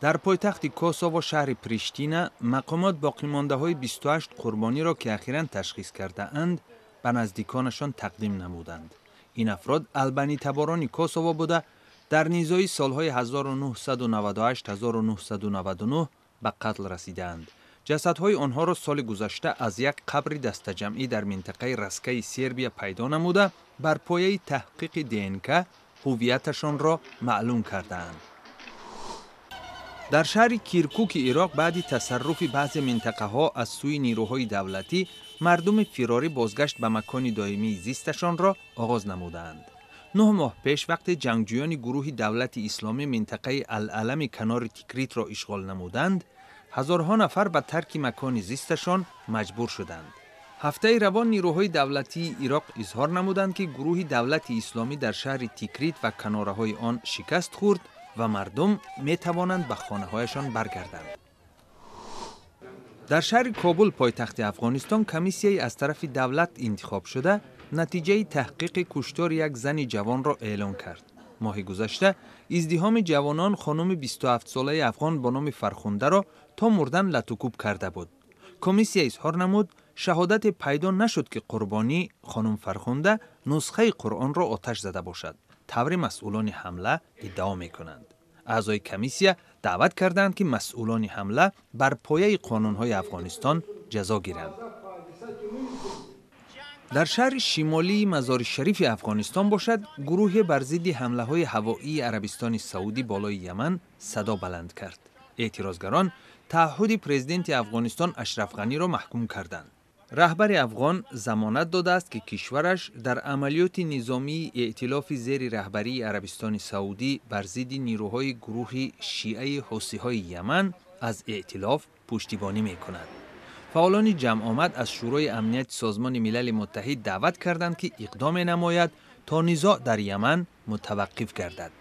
дар пойтахти косово шаҳри приштина мақомот боқимондаҳои 28 қурбониро ки ахиран ташхис кардаанд ба наздиконашон тақдим намуданд ин афрод албанитаборони косово буда дар низои солҳои 1998-1999 ба қатл расидаанд ҷасадҳои онҳоро соли гузашта аз як қабри дастаҷамъӣ дар минтақаи раскаи сербия пайдо намуда бар пояи таҳқиқи днк ҳувияташонро маълум кардаанд дар шаҳри киркуки ироқ баъди тасарруфи баъзе минтақаҳо аз сӯи нирӯҳои давлатӣ мардуми фирорӣ бозгашт ба макони доимии зисташонро оғоз намудаанд нӯҳ моҳ пеш вақте ҷангҷӯёни гурӯҳи давлати исломӣ минтақаи алъалами канори тикритро ишғол намуданд ҳазорҳо нафар ба тарки макони зисташон маҷбур шуданд ҳафтаи равон нирӯҳои давлатии ироқ изҳор намуданд ки гурӯҳи давлати исломӣ дар шаҳри тикрит ва канораҳои он шикаст хӯрд و مردم می توانند به خانه هایشان برگردند. در شهر کابل پایتخت افغانستان کمیسیه از طرف دولت انتخاب شده نتیجه تحقیق کشتار یک زن جوان را اعلام کرد. ماه گذشته ازدهام جوانان خانم 27 ساله افغان با نام فرخونده را تا مردن لتوکوب کرده بود. کمیسیه اظهار نمود شهادت پیدا نشد که قربانی خانم فرخونده نسخه قرآن را آتش زده باشد. طوری مسئولان حمله ادعا می کنند. اعضای کمیسیه دعوت کردند که مسئولان حمله بر پایه قانون های افغانستان جزا گیرند. در شهر شمالی مزار شریف افغانستان باشد، گروه برزیدی حمله های هوایی عربستان سعودی بالای یمن صدا بلند کرد. اعتراضگران تعهد پرزیدنت افغانستان اشرف غنی را محکوم کردند. رهبر افغان زمانت داده است که کشورش در عملیات نظامی ائتلاف زیر رهبری عربستان سعودی بر ضد نیروهای گروه شیعه حوثی های یمن از ائتلاف پشتیبانی میکند. فعالان جمع آمد از شورای امنیت سازمان ملل متحد دعوت کردند که اقدام نماید تا نزاع در یمن متوقف گردد.